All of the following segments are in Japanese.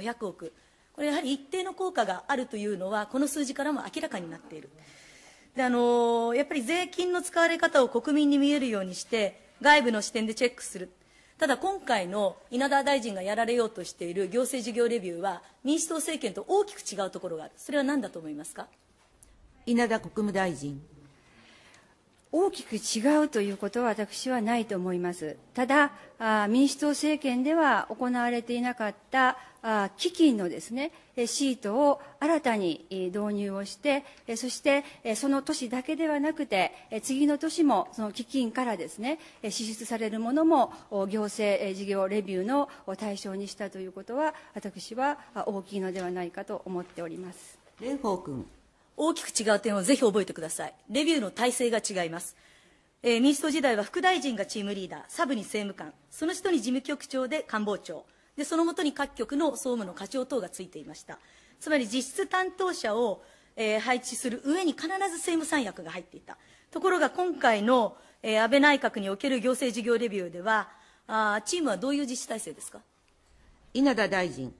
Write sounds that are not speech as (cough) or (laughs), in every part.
500億これやはり一定の効果があるというのはこの数字からも明らかになっているであのやっぱり税金の使われ方を国民に見えるようにして外部の視点でチェックするただ今回の稲田大臣がやられようとしている行政事業レビューは民主党政権と大きく違うところがあるそれは何だと思いますか稲田国務大臣大きく違うということは私はないと思います。ただ、民主党政権では行われていなかった基金のですねシートを新たに導入をしてそしてその年だけではなくて次の年もその基金からですね支出されるものも行政事業レビューの対象にしたということは私は大きいのではないかと思っております蓮舫君大きく違う点をぜひ覚えてくださいレビューの体制が違いますえー、民主党時代は副大臣がチームリーダーサブに政務官その人に事務局長で官房長でそのもとに各局の総務の課長等がついていましたつまり実質担当者を、えー、配置する上に必ず政務三役が入っていたところが今回の、えー、安倍内閣における行政事業レビューではあチームはどういう実施体制ですか稲田大臣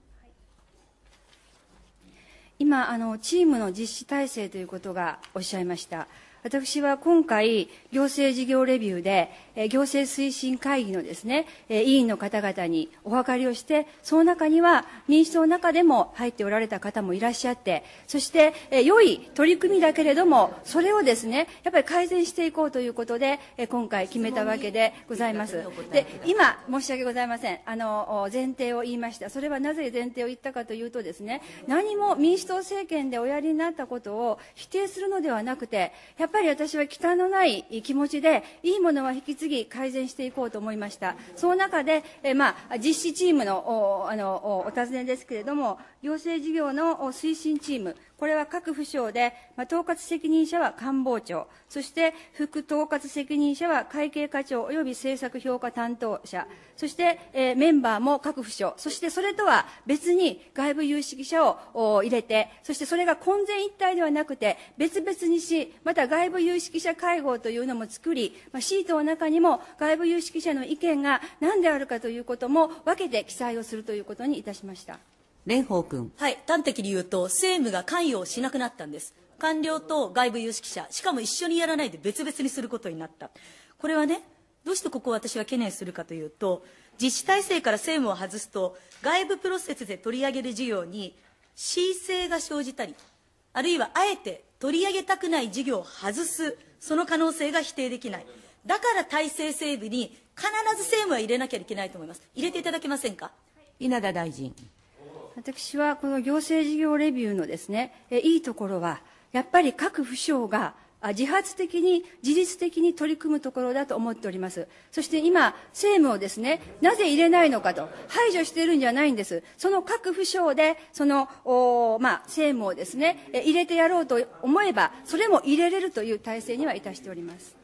今あのチームの実施体制ということがおっしゃいました私は今回、行政事業レビューで、行政推進会議のですね、委員の方々にお諮りをして、その中には民主党の中でも入っておられた方もいらっしゃって、そして、良い取り組みだけれども、それをですね、やっぱり改善していこうということで、今回決めたわけでございます。で、今、申し訳ございません。あの、前提を言いました。それはなぜ前提を言ったかというとですね、何も民主党政権でおやりになったことを否定するのではなくて、やっっぱり私は忌憚のない気持ちでいいものは引き継ぎ改善していこうと思いましたその中で、えまあ、実施チームのおあのお尋ねですけれども行政事業の推進チームこれは各府省で、まあ、統括責任者は官房長そして副統括責任者は会計課長及び政策評価担当者そして、えー、メンバーも各府省、そしてそれとは別に外部有識者を入れて、そしてそれが混然一体ではなくて、別々にし、また外部有識者会合というのも作り、まあ、シートの中にも外部有識者の意見が何であるかということも分けて記載をするということにいたしました。蓮舫君。はい、端的に言うと、政務が関与しなくなったんです。官僚と外部有識者、しかも一緒にやらないで別々にすることになった。これはね、どうしてここを私は懸念するかというと実施体制から政務を外すと外部プロセスで取り上げる事業に申請が生じたりあるいはあえて取り上げたくない事業を外すその可能性が否定できないだから体制整備に必ず政務は入れなきゃいけないと思います入れていただけませんか稲田大臣私はこの行政事業レビューのですねいいところはやっぱり各府省が自発的に自律的に取り組むところだと思っておりますそして今政務をですねなぜ入れないのかと排除しているんじゃないんですその各府省でその、まあ、政務をですね入れてやろうと思えばそれも入れれるという体制にはいたしております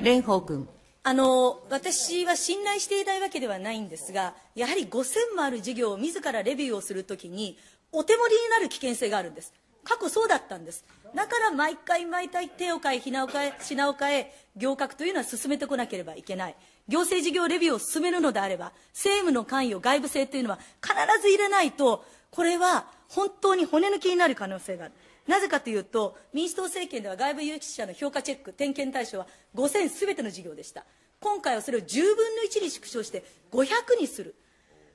蓮舫君あの私は信頼していないわけではないんですがやはり5000もある事業を自らレビューをするときにお手盛りになる危険性があるんです過去そうだったんですだから毎回毎回手を変え品を変え品を変え行革というのは進めてこなければいけない行政事業レビューを進めるのであれば政務の関与外部性というのは必ず入れないとこれは本当に骨抜きになる可能性があるなぜかというと民主党政権では外部有識者の評価チェック点検対象は5000すべての事業でした今回はそれを10分の1に縮小して500にする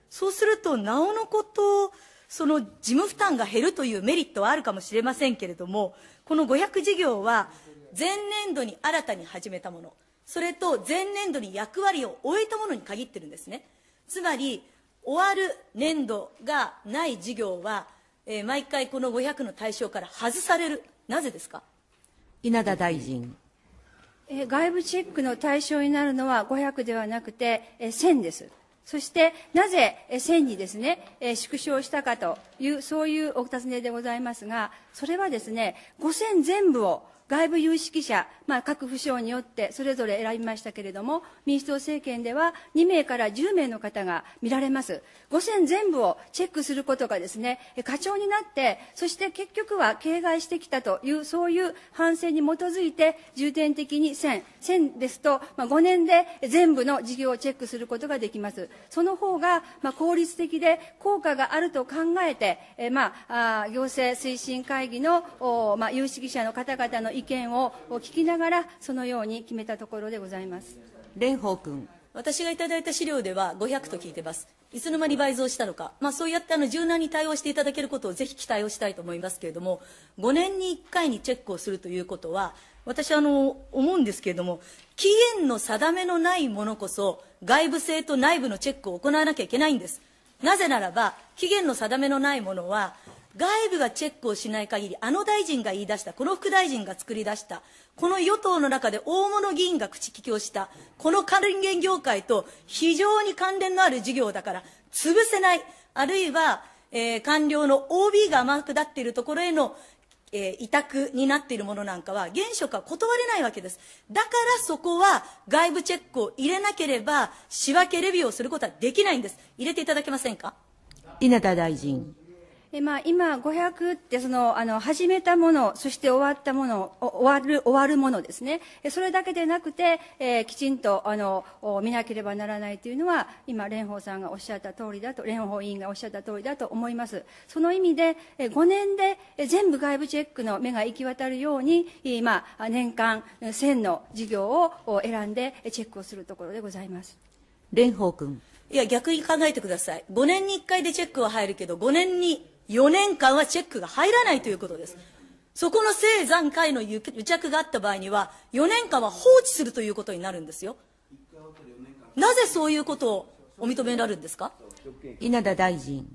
そうするとなおのことその事務負担が減るというメリットはあるかもしれませんけれどもこの500事業は前年度に新たに始めたものそれと前年度に役割を終えたものに限ってるんですねつまり終わる年度がない事業は、えー、毎回この500の対象から外されるなぜですか稲田大臣え外部チェックの対象になるのは500ではなくて、え1000ですそしてなぜ1000にですね、縮小したかという、そういうお尋ねでございますが、それはですね、5000全部を外部有識者、まあ、各府省によってそれぞれ選びましたけれども民主党政権では2名から10名の方が見られます5選全部をチェックすることがですね課長になってそして結局は形骸してきたというそういう反省に基づいて重点的に1000 1000ですと、まあ、5年で全部の事業をチェックすることができますその方が、まあ、効率的で効果があると考えて、えまあ、行政推進会議の、まあ、有識者の方々の意見を聞きながらそのように決めたところでございます蓮舫君私がいただいた資料では500と聞いてますいつの間に倍増したのか、まあ、そうやってあの柔軟に対応していただけることをぜひ期待をしたいと思いますけれども5年に1回にチェックをするということは私あの思うんですけれども期限の定めのないものこそ外部性と内部のチェックを行わなきゃいけないんですなぜならば期限の定めのないものは外部がチェックをしない限りあの大臣が言い出したこの副大臣が作り出したこの与党の中で大物議員が口利きをしたこの関連業界と非常に関連のある事業だから潰せないあるいは、えー、官僚の OB が甘くなっているところへのえー、委託になっているものなんかは現職は断れないわけですだからそこは外部チェックを入れなければ仕分けレビューをすることはできないんです入れていただけませんか稲田大臣えまあ、今、500ってそのあの始めたもの、そして終わったもの、終わる終わるものですね、それだけでなくて、えー、きちんとあの見なければならないというのは、今、蓮舫さんがおっしゃった通りだと、蓮舫委員がおっしゃった通りだと思います、その意味で、え5年で全部外部チェックの目が行き渡るように、今、年間1000の事業を選んでチェックをするところでございます。蓮舫君いや逆に考えてください5年に1回でチェックは入るけど5年に4年間はチェックが入らないということです。そこの生残会の癒着があった場合には、4年間は放置するということになるんですよ。なぜそういうことをお認められるんですか稲田大臣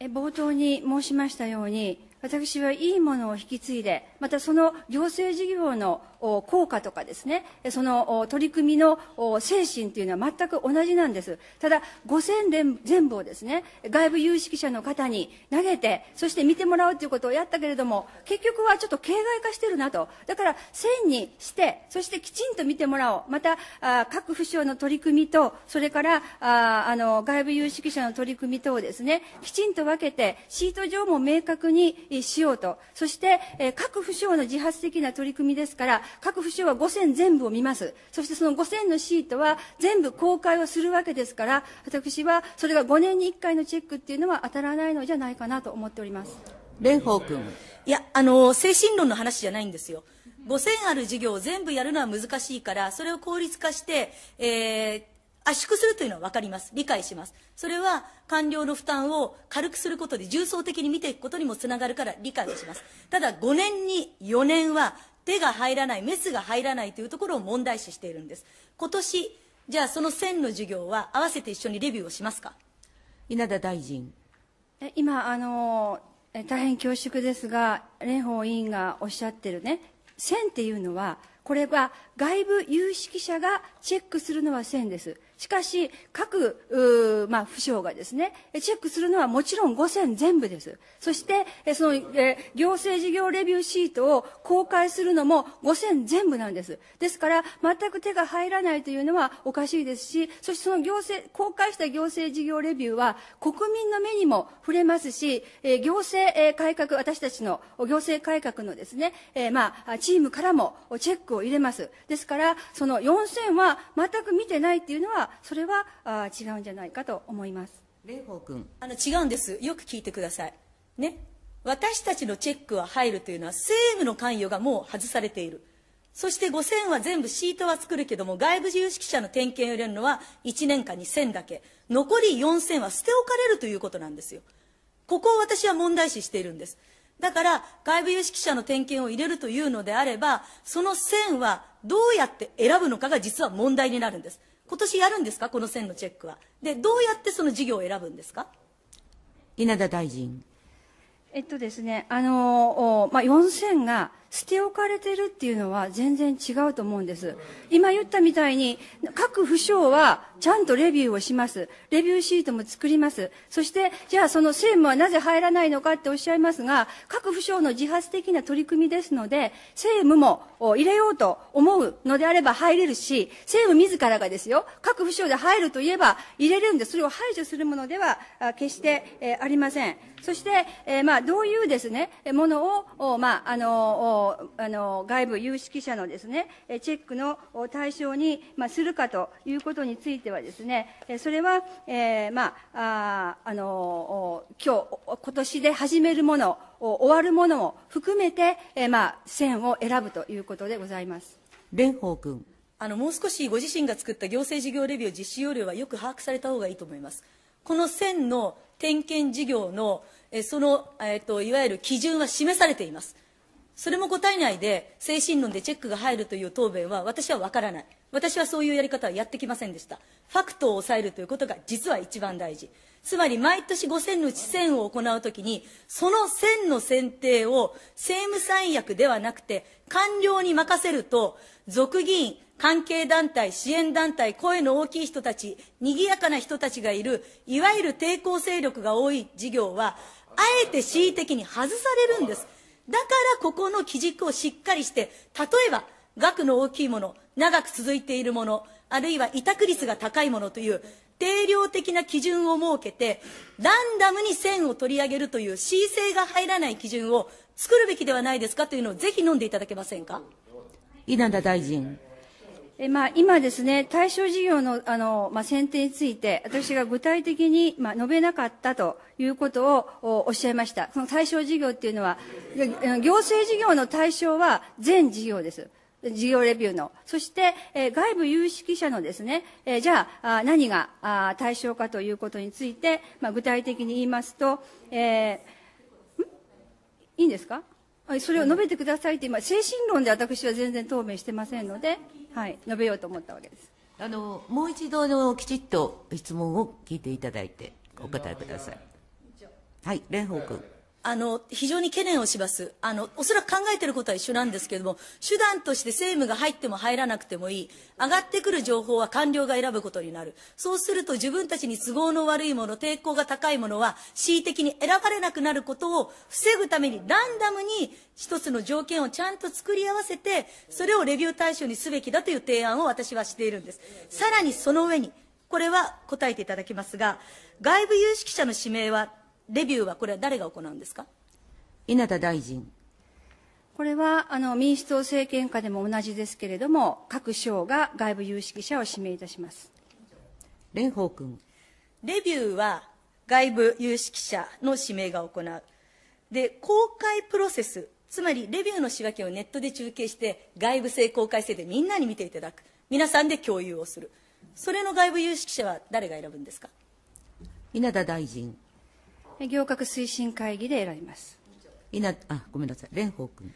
え。冒頭に申しましたように、私はいいものを引き継いで、またその行政事業の効果とかですねその取り組みの精神というのは全く同じなんですただ5000全部をですね外部有識者の方に投げてそして見てもらうということをやったけれども結局はちょっと形骸化してるなとだから1000にしてそしてきちんと見てもらおうまた各府省の取り組みとそれからあの外部有識者の取り組み等をですねきちんと分けてシート上も明確にしようとそして各府省の自発的な取り組みですから各府省は5000全部を見ますそしてその5000のシートは全部公開をするわけですから私はそれが5年に1回のチェックっていうのは当たらないのじゃないかなと思っております蓮舫君いやあの精神論の話じゃないんですよ5000ある事業を全部やるのは難しいからそれを効率化して、えー圧縮するというのは分かります理解しますそれは官僚の負担を軽くすることで重層的に見ていくことにもつながるから理解をしますただ5年に4年は手が入らないメスが入らないというところを問題視しているんです今年じゃあその1000の授業は合わせて一緒にレビューをしますか稲田大臣今あの大変恐縮ですが蓮舫委員がおっしゃってるね1000っていうのはこれは外部有識者がチェックするのは1000ですしかし各、まあ、府省がですねチェックするのはもちろん5000全部ですそしてその、えー、行政事業レビューシートを公開するのも5000全部なんですですから全く手が入らないというのはおかしいですしそしてその行政公開した行政事業レビューは国民の目にも触れますし、えー、行政、えー、改革私たちの行政改革のですね、えー、まあ、チームからもチェックを入れますですからその4000は全く見てないっていうのはそれはあ違うんじゃないかと思います蓮舫君あの違うんですよく聞いてくださいね私たちのチェックは入るというのは政府の関与がもう外されているそして5000は全部シートは作るけども、外部有識者の点検を入れるのは1年間に1000だけ。残り4000は捨て置かれるということなんですよ。ここを私は問題視しているんです。だから、外部有識者の点検を入れるというのであれば、その1000はどうやって選ぶのかが実は問題になるんです。今年やるんですかこの線のチェックはでどうやってその事業を選ぶんですか稲田大臣えっとですねあのまあ、四0が捨て置かれてるっていうのは全然違うと思うんです。今言ったみたいに、各府省はちゃんとレビューをします。レビューシートも作ります。そして、じゃあその政務はなぜ入らないのかっておっしゃいますが、各府省の自発的な取り組みですので、政務も入れようと思うのであれば入れるし、政務自らがですよ、各府省で入るといえば入れるんで、それを排除するものでは決してありません。そして、まあ、どういうですね、ものを、まあ、あの、あの外部有識者のです、ね、チェックの対象に、まあ、するかということについてはです、ね、それは、えー、まあ、あの今日今年で始めるもの終わるものを含めて、えー、まあ、線を選ぶということでございます。蓮舫君あのもう少しご自身が作った行政事業レビュー実施要領はよく把握された方がいいと思います。この線の点検事業のえその、えーといわゆる基準は示されていますそれも答えないで精神論でチェックが入るという答弁は私は分からない私はそういうやり方はやってきませんでしたファクトを抑えるということが実は一番大事つまり毎年5000のうち1000を行うときにその1000の選定を政務三役ではなくて官僚に任せると俗議員関係団体、支援団体、声の大きい人たち、賑やかな人たちがいる、いわゆる抵抗勢力が多い事業は、あえて恣意的に外されるんです。だからここの基軸をしっかりして例えば額の大きいもの長く続いているものあるいは委託率が高いものという定量的な基準を設けてランダムに線を取り上げるという申請が入らない基準を作るべきではないですかというのをぜひ飲んでいただけませんか稲田大臣えまあ、今ですね、対象事業のあの、まあ、選定について、私が具体的に、まあ、述べなかったということをおっしゃいました。その対象事業っていうのは、行政事業の対象は全事業です。事業レビューの。そして、え外部有識者のですね、えじゃあ、何があ対象かということについて、まあ、具体的に言いますと、えー、いいんですかはい、それを述べてくださいって今精神論で私は全然答弁してませんので、はい、述べようと思ったわけですあのもう一度のきちっと質問を聞いていただいてお答えくださいはい蓮舫君あの非常に懸念をしますあのおそらく考えていることは一緒なんですけれども手段として政務が入っても入らなくてもいい上がってくる情報は官僚が選ぶことになるそうすると自分たちに都合の悪いもの抵抗が高いものは恣意的に選ばれなくなることを防ぐためにランダムに一つの条件をちゃんと作り合わせてそれをレビュー対象にすべきだという提案を私はしているんですさらにその上にこれは答えていただきますが外部有識者の指名はレビューはこれは誰が行うんですか稲田大臣これはあの民主党政権下でも同じですけれども各省が外部有識者を指名いたします蓮舫君レビューは外部有識者の指名が行うで公開プロセスつまりレビューの仕分けをネットで中継して外部性公開性でみんなに見ていただく皆さんで共有をするそれの外部有識者は誰が選ぶんですか稲田大臣行革推進会議で選びますいなあごめんなさい蓮舫君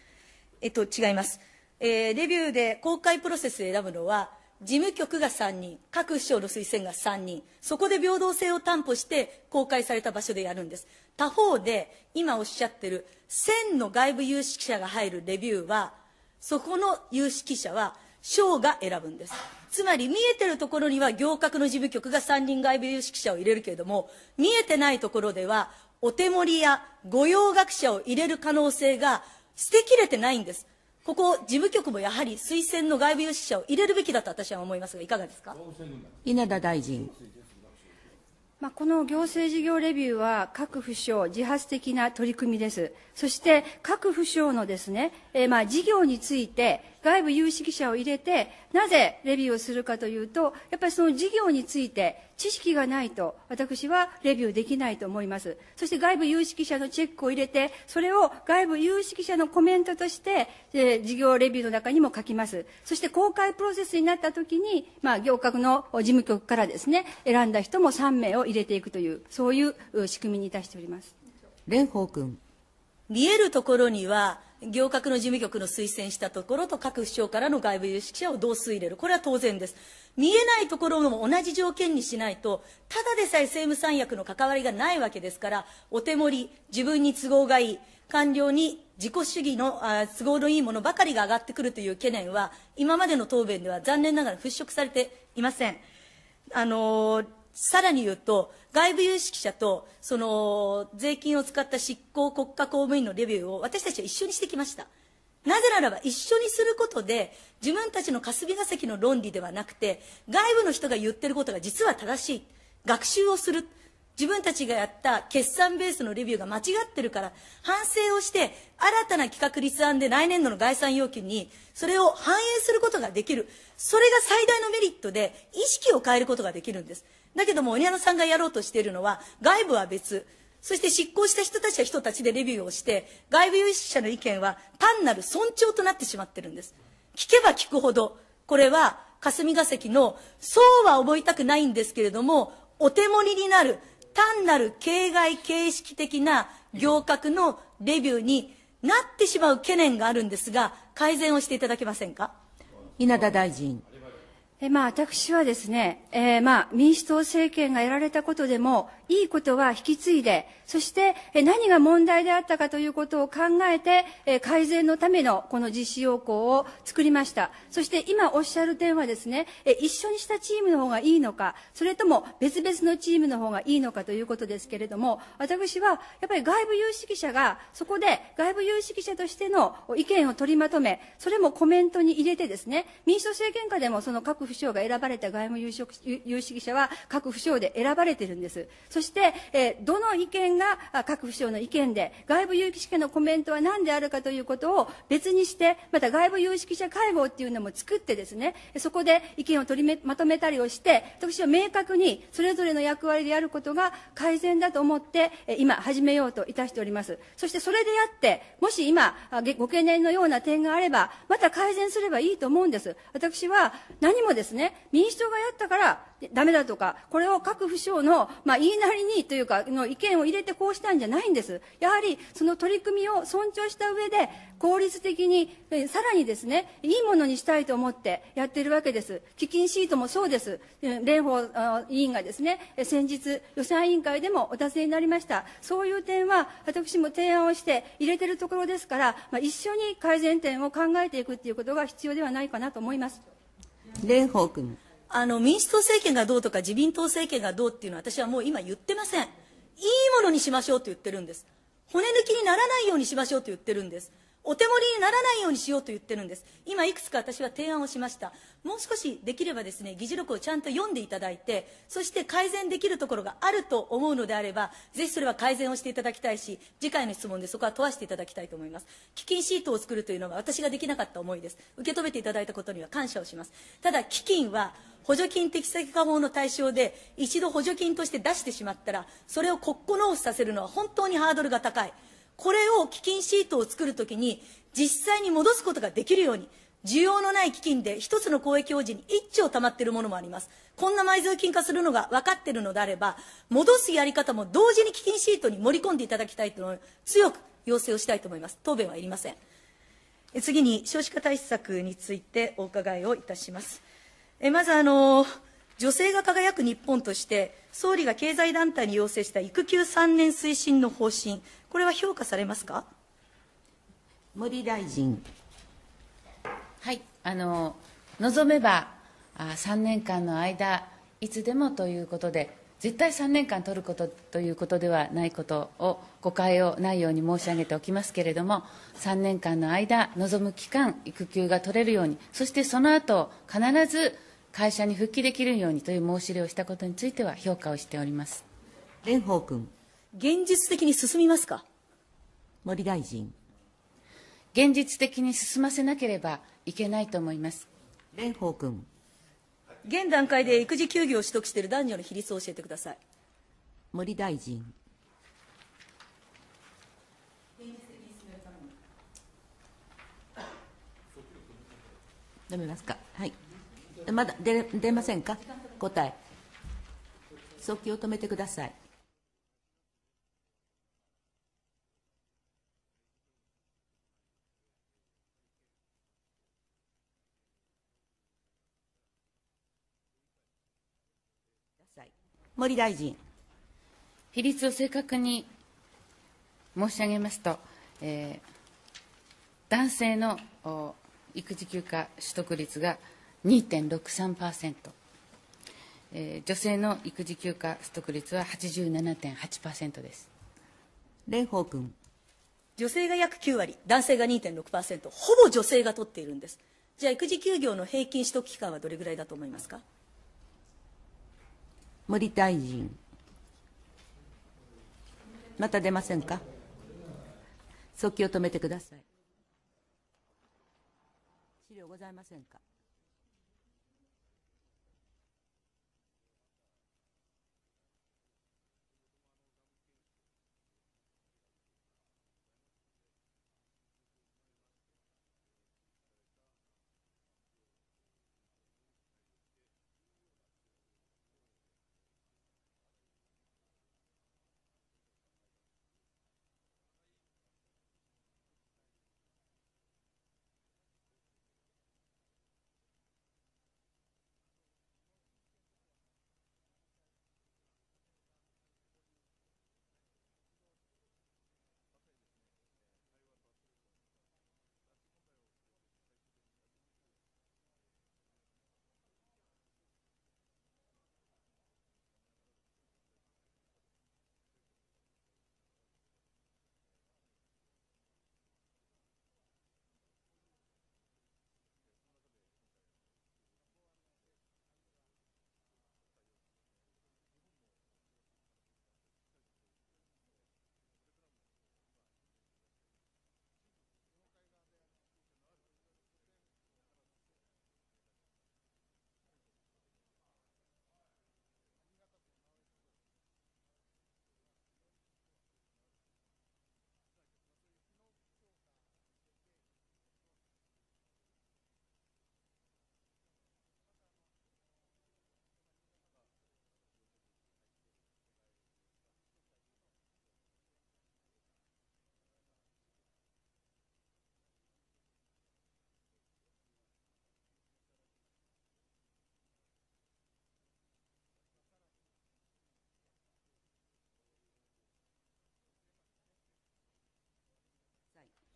えっと違います、えー、レビューで公開プロセスで選ぶのは事務局が3人各府省の推薦が3人そこで平等性を担保して公開された場所でやるんです他方で今おっしゃってる1000の外部有識者が入るレビューはそこの有識者は省が選ぶんですつまり見えてるところには行革の事務局が三輪外部有識者を入れるけれども見えてないところではお手盛りや御用学者を入れる可能性が捨てきれてないんですここ事務局もやはり推薦の外部有識者を入れるべきだと私は思いますがいかがですか稲田大臣まあ、この行政事業レビューは各府省自発的な取り組みですそして各府省のですね、えー、まあ事業について外部有識者を入れて、なぜレビューをするかというと、やっぱりその事業について知識がないと、私はレビューできないと思います。そして外部有識者のチェックを入れて、それを外部有識者のコメントとして、えー、事業レビューの中にも書きます。そして公開プロセスになったときに、まあ、行革の事務局からですね、選んだ人も3名を入れていくという、そういう仕組みにいたしております。蓮舫君。見えるところには行革の事務局の推薦したところと各府省からの外部有識者を同数入れるこれは当然です見えないところも同じ条件にしないとただでさえ政務三役の関わりがないわけですからお手盛り自分に都合がいい官僚に自己主義のあ都合のいいものばかりが上がってくるという懸念は今までの答弁では残念ながら払拭されていません。あのーさらに言うと外部有識者とその税金を使った執行国家公務員のレビューを私たちは一緒にしてきましたなぜならば一緒にすることで自分たちの霞が関の論理ではなくて外部の人が言ってることが実は正しい学習をする自分たちがやった決算ベースのレビューが間違ってるから反省をして新たな企画立案で来年度の概算要求にそれを反映することができるそれが最大のメリットで意識を変えることができるんですだけども、鬼穴さんがやろうとしているのは、外部は別。そして執行した人たちは人たちでレビューをして、外部有識者の意見は単なる尊重となってしまってるんです。聞けば聞くほど、これは霞が関の、そうは覚えたくないんですけれども、お手盛りになる、単なる形外形式的な行革のレビューになってしまう懸念があるんですが、改善をしていただけませんか稲田大臣。えまあ、私はですね、えー、まあ、民主党政権がやられたことでも、いいことは引き継いで、そして、え何が問題であったかということを考えて、え改善のためのこの実施要項を作りました。そして、今おっしゃる点はですね、え一緒にしたチームの方がいいのか、それとも別々のチームの方がいいのかということですけれども、私は、やっぱり外部有識者が、そこで外部有識者としての意見を取りまとめ、それもコメントに入れてですね、民主党政権下でもその各府省が選ばれた外務有識有識者は各府省で選ばれているんですそして、えー、どの意見が各府省の意見で外部有識者のコメントは何であるかということを別にしてまた外部有識者会合っていうのも作ってですねそこで意見を取りまとめたりをして私は明確にそれぞれの役割であることが改善だと思って今始めようといたしておりますそしてそれでやってもし今ご懸念のような点があればまた改善すればいいと思うんです私は何もですですね、民主党がやったからダメだとか、これを各府省の、まあ、言いなりにというか、の意見を入れてこうしたんじゃないんです。やはり、その取り組みを尊重した上で、効率的に、さらにですね、いいものにしたいと思ってやってるわけです。基金シートもそうです。蓮舫委員がですね、先日、予算委員会でもお尋ねになりました。そういう点は、私も提案をして入れてるところですから、まあ、一緒に改善点を考えていくということが必要ではないかなと思います。蓮舫君あの民主党政権がどうとか自民党政権がどうっていうのは私はもう今言ってませんいいものにしましょうと言ってるんです骨抜きにならないようにしましょうと言ってるんですお手盛りにならないようにしようと言ってるんです今いくつか私は提案をしましたもう少しできればですね議事録をちゃんと読んでいただいてそして改善できるところがあると思うのであればぜひそれは改善をしていただきたいし次回の質問でそこは問わせていただきたいと思います基金シートを作るというのは私ができなかった思いです受け止めていただいたことには感謝をしますただ基金は補助金適正化法の対象で一度補助金として出してしまったらそれを国庫納付させるのは本当にハードルが高いこれを基金シートを作るときに実際に戻すことができるように需要のない基金で一つの公益法人に1兆たまっているものもありますこんな埋蔵金化するのが分かっているのであれば戻すやり方も同時に基金シートに盛り込んでいただきたいというのを強く要請をしたいと思います答弁はいりません次に少子化対策についてお伺いをいたしますえまずあの女性が輝く日本として総理が経済団体に要請した育休3年推進の方針これは評価されますか森大臣。はい、あの望めばあ3年間の間、いつでもということで、絶対3年間取ることということではないことを、誤解をないように申し上げておきますけれども、3年間の間、望む期間、育休が取れるように、そしてその後必ず会社に復帰できるようにという申し入れをしたことについては、評価をしております蓮舫君。現実的に進みますか森大臣現実的に進ませなければいけないと思います蓮舫君現段階で育児休業を取得している男女の比率を教えてください森大臣飲めますかはいまだ出出ませんか答え早急を止めてください森大臣。比率を正確に申し上げますと、えー、男性の育児休暇取得率が2.63%、えー、女性の育児休暇取得率は87.8%です。蓮舫君。女性が約9割、男性が2.6%、ほぼ女性が取っているんです。じゃあ、育児休業の平均取得期間はどれぐらいだと思いますか森大臣また出ませんか速記を止めてください資料ございませんか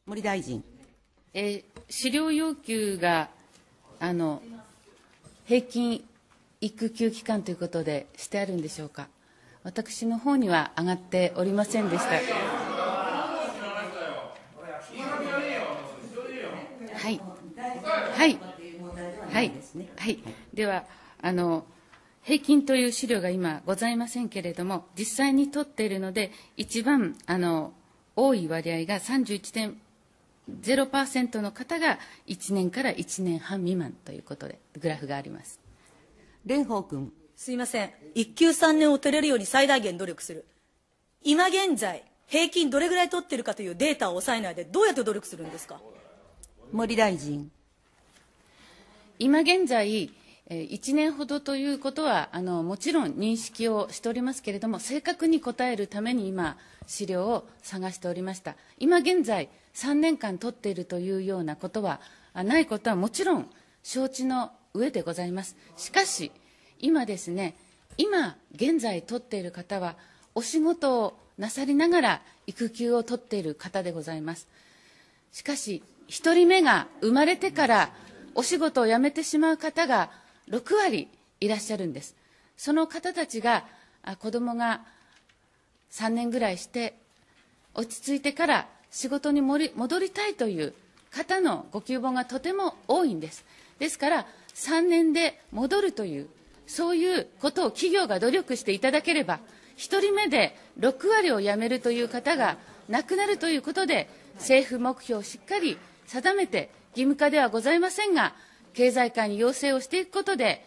森大臣。えー、資料要求があの平均育休期間ということでしてあるんでしょうか。私の方には上がっておりませんでした。はい。はい。はい。はい。では、あの、平均という資料が今ございませんけれども、実際に取っているので、一番、あの、多い割合が31点0%の方が1年から1年半未満ということでグラフがあります蓮舫君すいません1級3年を取れるように最大限努力する今現在平均どれぐらい取ってるかというデータを抑えないでどうやって努力するんですか森大臣今現在1年ほどということはあのもちろん認識をしておりますけれども正確に答えるために今資料を探しておりました今現在3年間取っているというようなことはないことはもちろん承知の上でございますしかし今ですね今現在取っている方はお仕事をなさりながら育休を取っている方でございますしかし1人目が生まれてからお仕事を辞めてしまう方が6割いらっしゃるんですその方たちが子供が3年ぐらいして落ち着いてから仕事に戻りたいという方のご希望がとても多いんです。ですから3年で戻るというそういうことを企業が努力していただければ1人目で6割を辞めるという方がなくなるということで政府目標をしっかり定めて義務化ではございませんが経済界に要請をしていくことで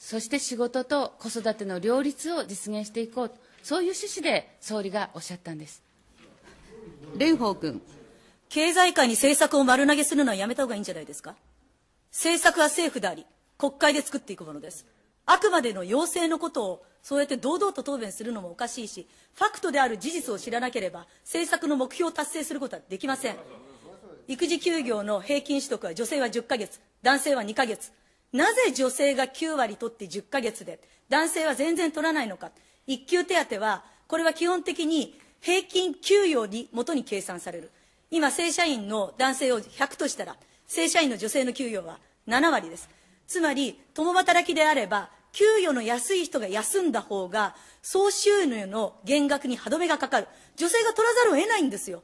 そして仕事と子育ての両立を実現していこうそういう趣旨で総理がおっしゃったんです。蓮舫君。経済界に政策を丸投げするのはやめた方がいいんじゃないですか政策は政府であり、国会で作っていくものです。あくまでの要請のことを、そうやって堂々と答弁するのもおかしいし、ファクトである事実を知らなければ、政策の目標を達成することはできません。育児休業の平均取得は女性は10ヶ月、男性は2ヶ月。なぜ女性が9割取って10ヶ月で、男性は全然取らないのか。一級手当は、これは基本的に平均給与に元に計算される今正社員の男性を100としたら正社員の女性の給与は7割ですつまり共働きであれば給与の安い人が休んだ方が総収入の減額に歯止めがかかる女性が取らざるを得ないんですよ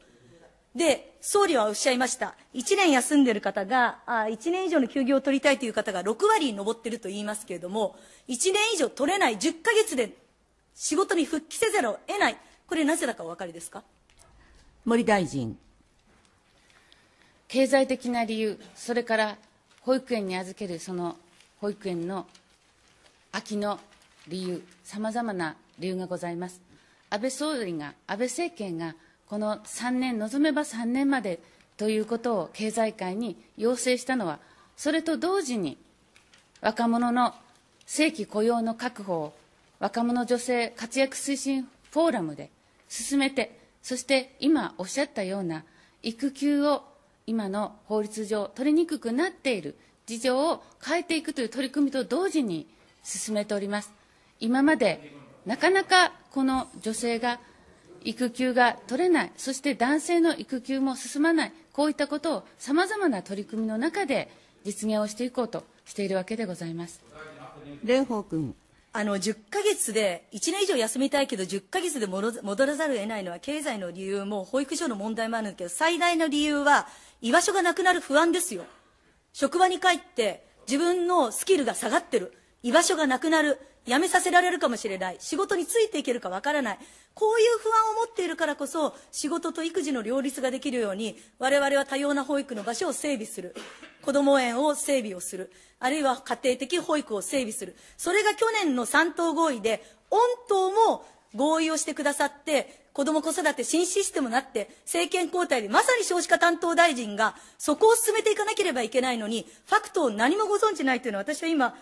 で総理はおっしゃいました1年休んでる方があ1年以上の休業を取りたいという方が6割に上ってると言いますけれども1年以上取れない10ヶ月で仕事に復帰せざるを得ないこれなぜだかお分かりですか森大臣経済的な理由それから保育園に預けるその保育園の空きの理由さまざまな理由がございます安倍総理が安倍政権がこの3年望めば3年までということを経済界に要請したのはそれと同時に若者の正規雇用の確保を若者女性活躍推進フォーラムで進めて、そして今おっしゃったような育休を今の法律上取りにくくなっている事情を変えていくという取り組みと同時に進めております。今までなかなかこの女性が育休が取れない、そして男性の育休も進まない、こういったことをさまざまな取り組みの中で実現をしていこうとしているわけでございます。蓮舫君。あの10ヶ月で1年以上休みたいけど10ヶ月で戻らざるを得ないのは経済の理由も保育所の問題もあるんだけど最大の理由は居場所がなくなる不安ですよ職場に帰って自分のスキルが下がってる居場所がなくなる辞めさせられるかもしれない仕事についていけるかわからないこういう不安を持っているからこそ仕事と育児の両立ができるように我々は多様な保育の場所を整備する子ども園を整備をするあるいは家庭的保育を整備するそれが去年の3党合意で御党も合意をしてくださって子ども子育て新システムになって政権交代でまさに少子化担当大臣がそこを進めていかなければいけないのにファクトを何もご存じないというのは私は今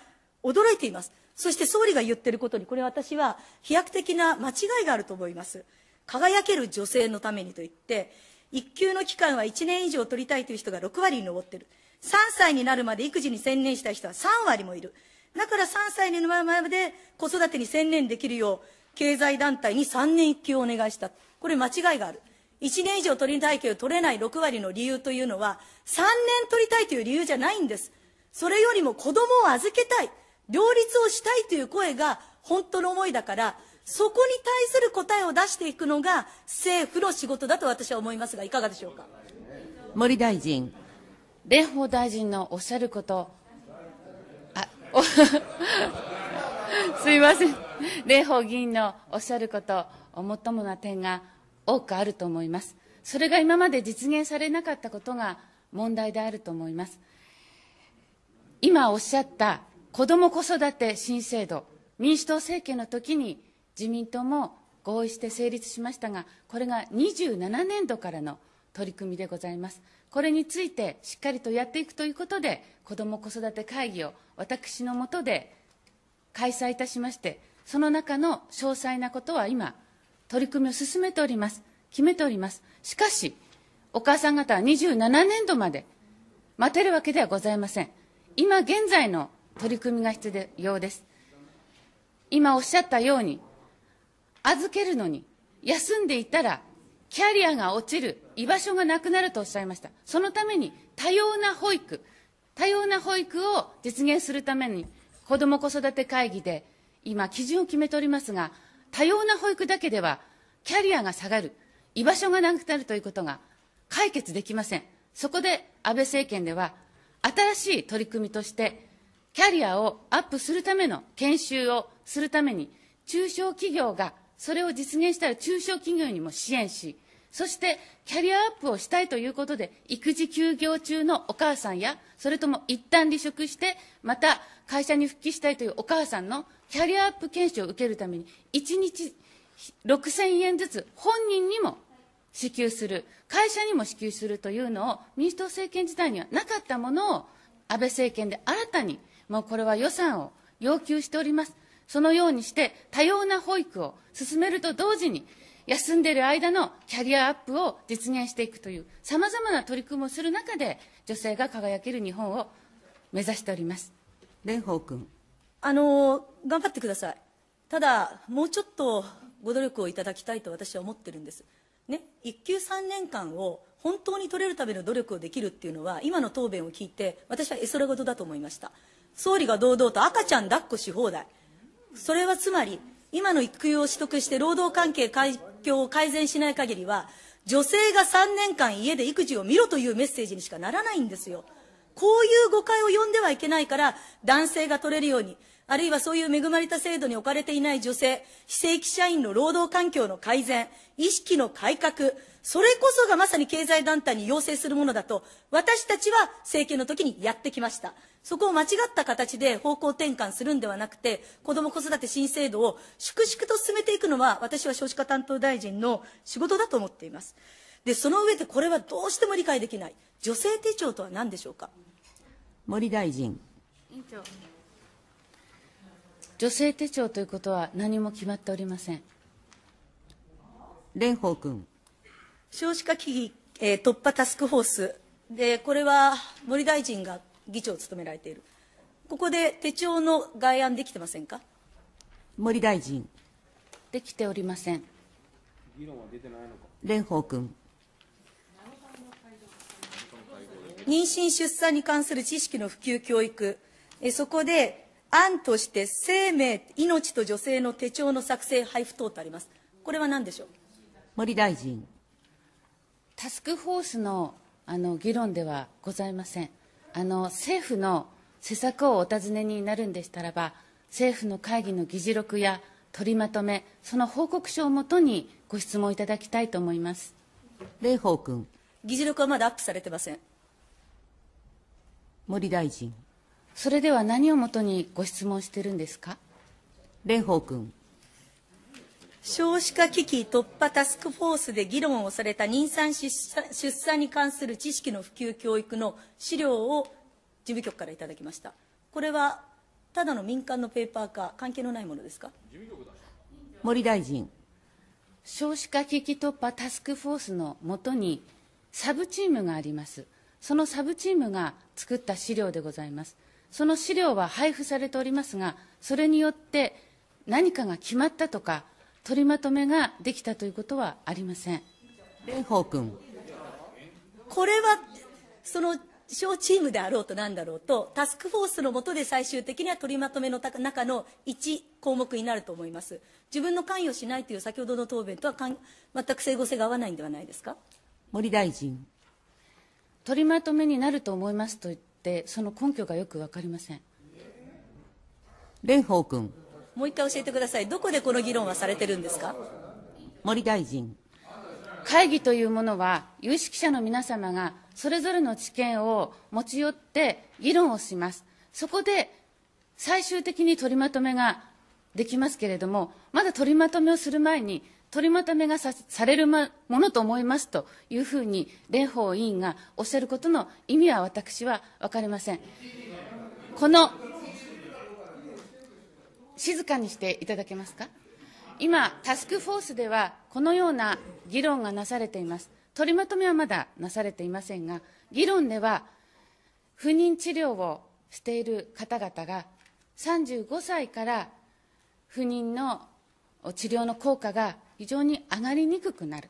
驚いていますそして総理が言ってることにこれ私は飛躍的な間違いがあると思います輝ける女性のためにといって育休の期間は1年以上取りたいという人が6割に上っている3歳になるまで育児に専念したい人は3割もいるだから3歳になる前まで子育てに専念できるよう経済団体に3年育休をお願いしたこれ間違いがある1年以上取りたいけど取れない6割の理由というのは3年取りたいという理由じゃないんですそれよりも子供を預けたい両立をしたいという声が本当の思いだからそこに対する答えを出していくのが政府の仕事だと私は思いますがいかがでしょうか森大臣蓮舫大臣のおっしゃることあ (laughs) すいません蓮舫議員のおっしゃることおもっともな点が多くあると思いますそれが今まで実現されなかったことが問題であると思います今おっしゃった子ども子育て新制度、民主党政権の時に自民党も合意して成立しましたが、これが27年度からの取り組みでございます。これについてしっかりとやっていくということで、子ども子育て会議を私のもとで開催いたしまして、その中の詳細なことは今、取り組みを進めております、決めております。しかし、お母さん方は27年度まで待てるわけではございません。今現在の取り組みが必要です。今おっしゃったように、預けるのに、休んでいたら、キャリアが落ちる、居場所がなくなるとおっしゃいました。そのために、多様な保育、多様な保育を実現するために、子ども子育て会議で、今、基準を決めておりますが、多様な保育だけでは、キャリアが下がる、居場所がなくなるということが解決できません。そこで安倍政権では、新しい取り組みとして、キャリアをアップするための研修をするために、中小企業がそれを実現したら中小企業にも支援し、そしてキャリアアップをしたいということで、育児休業中のお母さんや、それとも一旦離職して、また会社に復帰したいというお母さんのキャリアアップ研修を受けるために、1日6000円ずつ本人にも支給する、会社にも支給するというのを民主党政権時代にはなかったものを安倍政権で新たにもうこれは予算を要求しております。そのようにして多様な保育を進めると同時に、休んでいる間のキャリアアップを実現していくという、さまざまな取り組みをする中で、女性が輝ける日本を目指しております蓮舫君あの頑張ってください、ただ、もうちょっとご努力をいただきたいと私は思ってるんです、ね、1級3年間を本当に取れるための努力をできるっていうのは、今の答弁を聞いて、私は絵空事だと思いました。総理が堂々と赤ちゃん抱っこし放題それはつまり今の育休を取得して労働関係環境を改善しない限りは女性が3年間家で育児を見ろというメッセージにしかならないんですよこういう誤解を呼んではいけないから男性が取れるようにあるいはそういう恵まれた制度に置かれていない女性、非正規社員の労働環境の改善、意識の改革、それこそがまさに経済団体に要請するものだと、私たちは政権の時にやってきました。そこを間違った形で方向転換するんではなくて、子ども子育て新制度を粛々と進めていくのは、私は少子化担当大臣の仕事だと思っています。で、その上でこれはどうしても理解できない。女性手帳とは何でしょうか。森大臣。委員長女性手帳ということは何も決まっておりません蓮舫君少子化危機、えー、突破タスクフォースでこれは森大臣が議長を務められているここで手帳の概案できてませんか森大臣できておりません蓮舫君妊娠・出産に関する知識の普及・教育えそこで案として生命、命と女性の手帳の作成、配布等とあります。これは何でしょう森大臣。タスクフォースのあの議論ではございません。あの政府の施策をお尋ねになるんでしたらば、政府の会議の議事録や取りまとめ、その報告書をもとにご質問いただきたいと思います。蓮舫君。議事録はまだアップされてません。森大臣。それでは何をもとにご質問してるんですか蓮舫君少子化危機突破タスクフォースで議論をされた妊産出産に関する知識の普及教育の資料を事務局からいただきましたこれはただの民間のペーパーか関係のないものですか森大臣少子化危機突破タスクフォースのもとにサブチームがありますそのサブチームが作った資料でございますその資料は配布されておりますが、それによって何かが決まったとか、取りまとめができたということはありません。蓮舫君。これは、その小チームであろうとなんだろうと、タスクフォースの下で最終的には取りまとめの中の1項目になると思います。自分の関与しないという先ほどの答弁とは全く整合性が合わないんではないですか。森大臣。取りまとめになると思いますと言ってってその根拠がよく分かりません蓮舫君もう一回教えてくださいどこでこの議論はされてるんですか森大臣会議というものは有識者の皆様がそれぞれの知見を持ち寄って議論をしますそこで最終的に取りまとめができますけれどもまだ取りまとめをする前に取りまとめがさされるものと思いますというふうに蓮舫委員がおっしゃることの意味は私は分かりません。この静かにしていただけますか今、タスクフォースではこのような議論がなされています。取りまとめはまだなされていませんが、議論では不妊治療をしている方々が35歳から不妊の治療の効果が非常に上がりにくくなる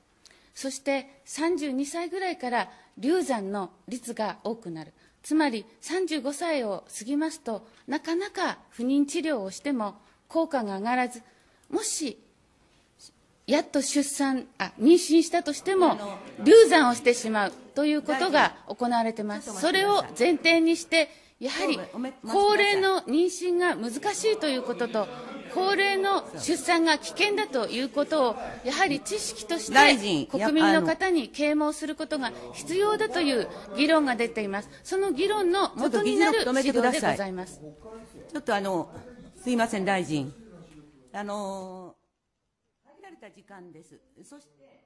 そして32歳ぐらいから流産の率が多くなるつまり35歳を過ぎますとなかなか不妊治療をしても効果が上がらずもしやっと出産あ妊娠したとしても流産をしてしまうということが行われてますそれを前提にしてやはり高齢の妊娠が難しいということと高齢の出産が危険だということをやはり知識として国民の方に啓蒙することが必要だという議論が出ていますその議論の元になる資料でございますちょっとあのすいません大臣あの限られた時間ですそして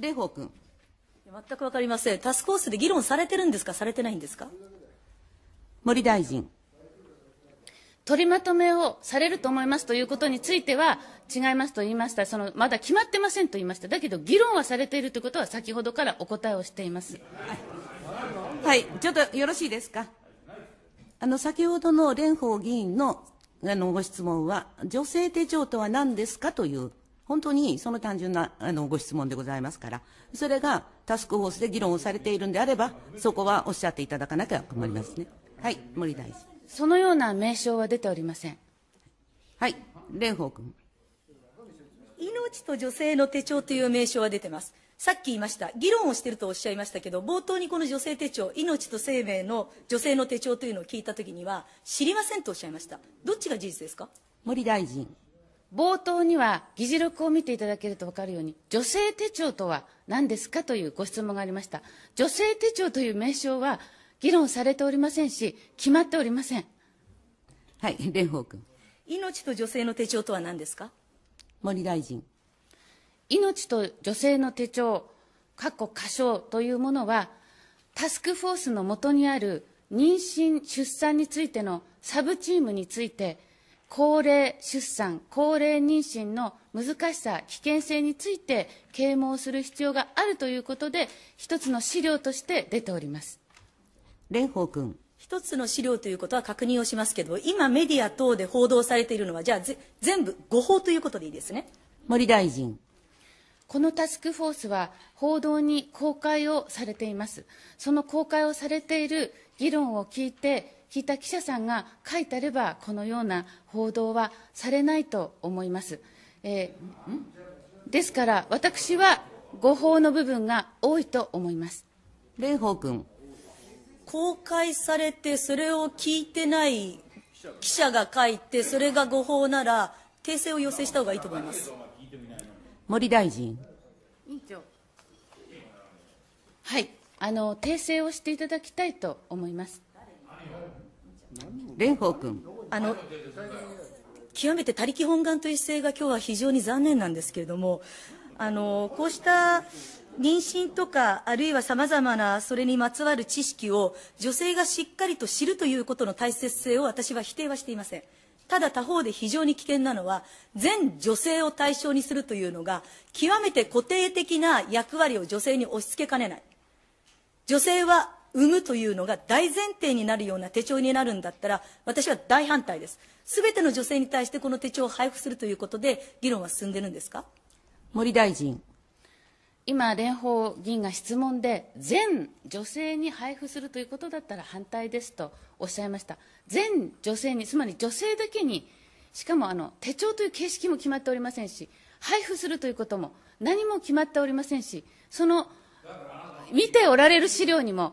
蓮舫君。全くわかりません。タスクフォースで議論されてるんですか、されてないんですか。森大臣。取りまとめをされると思いますということについては、違いますと言いました、そのまだ決まってませんと言いました、だけど議論はされているということは、先ほどからお答えをしています、はい、はい、ちょっとよろしいですか、あの先ほどの蓮舫議員のあのご質問は、女性手帳とは何ですかという本当にその単純なあのご質問でございますから、それがタスクフォースで議論をされているんであれば、そこはおっしゃっていただかなきゃ困りますね。はい、森大臣。そのような名称は出ておりません。はい、蓮舫君。命と女性の手帳という名称は出てます。さっき言いました、議論をしているとおっしゃいましたけど、冒頭にこの女性手帳、命と生命の女性の手帳というのを聞いたときには、知りませんとおっしゃいました。どっちが事実ですか森大臣。冒頭には議事録を見ていただけると分かるように女性手帳とは何ですかというご質問がありました女性手帳という名称は議論されておりませんし決まっておりませんはい蓮舫君命と女性の手帳とは何ですか森大臣命と女性の手帳過去過小というものはタスクフォースのもとにある妊娠・出産についてのサブチームについて高齢出産、高齢妊娠の難しさ、危険性について啓蒙する必要があるということで、一つの資料として出ております。蓮舫君一つの資料ということは確認をしますけど、今、メディア等で報道されているのは、じゃあぜ全部誤報ということでいいですね。森大臣このタスクフォースは報道に公開をされています。その公開をされている議論を聞いて聞いた記者さんが書いてあれば、このような報道はされないと思います。えー、ですから、私は誤報の部分が多いと思います。蓮舫君。公開されて、それを聞いてない記者が書いて、それが誤報なら、訂正を要請した方がいいと思います。森大臣。委員長。はい、あの訂正をしていただきたいと思います。蓮舫君。あの極めて他力本願という姿勢が今日は非常に残念なんですけれども、あのこうした妊娠とか、あるいはさまざまなそれにまつわる知識を女性がしっかりと知るということの大切性を私は否定はしていません。ただ他方で非常に危険なのは、全女性を対象にするというのが、極めて固定的な役割を女性に押し付けかねない。女性は産むというのが大前提になるような手帳になるんだったら私は大反対です全ての女性に対してこの手帳を配布するということで議論は進んでるんですか森大臣今蓮舫議員が質問で全女性に配布するということだったら反対ですとおっしゃいました全女性につまり女性だけにしかもあの手帳という形式も決まっておりませんし配布するということも何も決まっておりませんしその見ておられる資料にも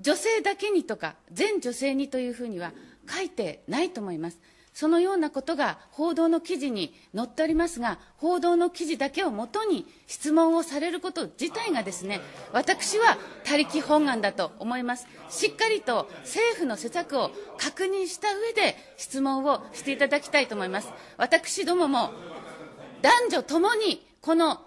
女性だけにとか全女性にというふうには書いてないと思いますそのようなことが報道の記事に載っておりますが報道の記事だけをもとに質問をされること自体がですね私は他力本願だと思いますしっかりと政府の施策を確認した上で質問をしていただきたいと思います私どもも男女ともにこの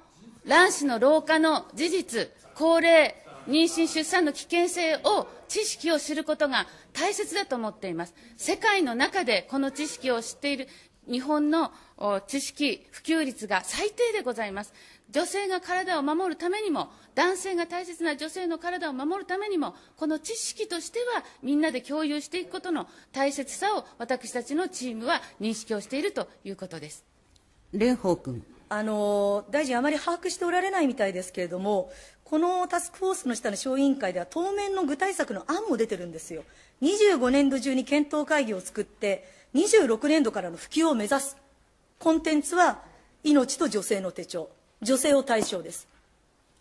卵子の老化の事実高齢妊娠・出産の危険性を、知識を知ることが大切だと思っています。世界の中でこの知識を知っている日本の知識普及率が最低でございます。女性が体を守るためにも、男性が大切な女性の体を守るためにも、この知識としてはみんなで共有していくことの大切さを私たちのチームは認識をしているということです。蓮舫君あの大臣、あまり把握しておられないみたいですけれども、このタスクフォースの下の小委員会では当面の具体策の案も出てるんですよ25年度中に検討会議を作って26年度からの普及を目指すコンテンツは命と女性の手帳女性を対象です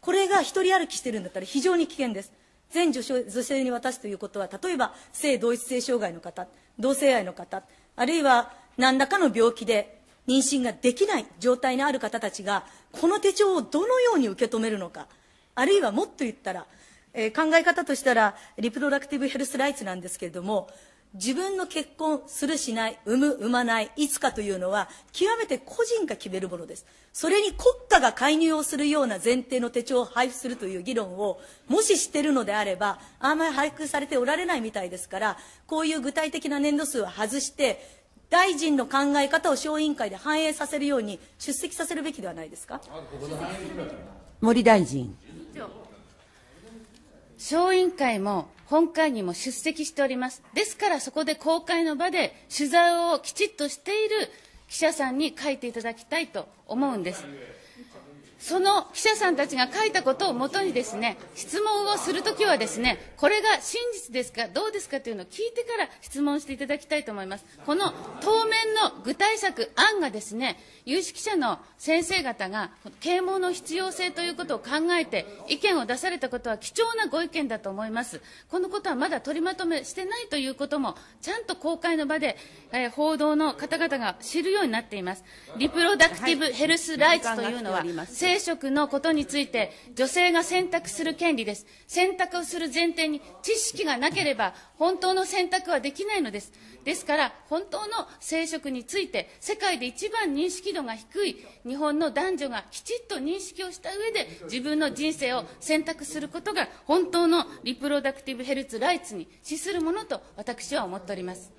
これが一人歩きしてるんだったら非常に危険です全女性に渡すということは例えば性同一性障害の方同性愛の方あるいは何らかの病気で妊娠ができない状態にある方たちがこの手帳をどのように受け止めるのかあるいはもっと言ったら、えー、考え方としたらリプロダクティブヘルスライツなんですけれども自分の結婚するしない産む産まないいつかというのは極めて個人が決めるものですそれに国家が介入をするような前提の手帳を配布するという議論をもししてるのであればあんまり配布されておられないみたいですからこういう具体的な年度数は外して大臣の考え方を小委員会で反映させるように出席させるべきではないですか森大臣小委員会も本会議も出席しております。ですから、そこで公開の場で取材をきちっとしている記者さんに書いていただきたいと思うんです。その記者さんたちが書いたことをもとにですね、質問をするときはですね、これが真実ですか、どうですかというのを聞いてから質問していただきたいと思います。この当面の具体策、案がですね、有識者の先生方が啓蒙の必要性ということを考えて意見を出されたことは貴重なご意見だと思います。このことはまだ取りまとめしてないということも、ちゃんと公開の場で、えー、報道の方々が知るようになっています。リプロダクティブヘルスライツというのは、はい定職のことについて、女性が選択する権利です。選択をする前提に知識がなければ、本当の選択はできないのです。ですから、本当の生殖について、世界で一番認識度が低い日本の男女がきちっと認識をした上で、自分の人生を選択することが、本当のリプロダクティブヘルツライツに資するものと、私は思っております。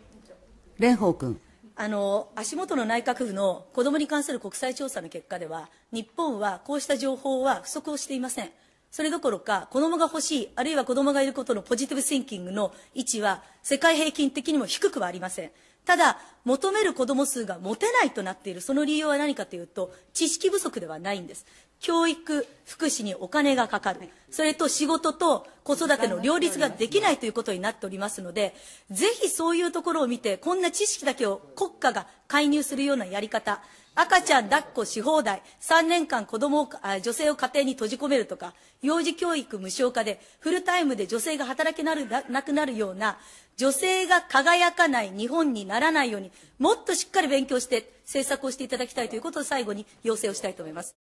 蓮舫君。あの足元の内閣府の子どもに関する国際調査の結果では、日本はこうした情報は不足をしていません。それどころか、子どもが欲しい、あるいは子どもがいることのポジティブシンキングの位置は、世界平均的にも低くはありません。ただ求める子ども数が持てないとなっているその理由は何かというと知識不足ではないんです教育福祉にお金がかかる、それと仕事と子育ての両立ができないということになっておりますのでぜひそういうところを見てこんな知識だけを国家が介入するようなやり方赤ちゃん抱っこし放題、3年間子供をあ、女性を家庭に閉じ込めるとか、幼児教育無償化で、フルタイムで女性が働けなるなくなるような、女性が輝かない日本にならないように、もっとしっかり勉強して、政策をしていただきたいということを最後に要請をしたいと思います。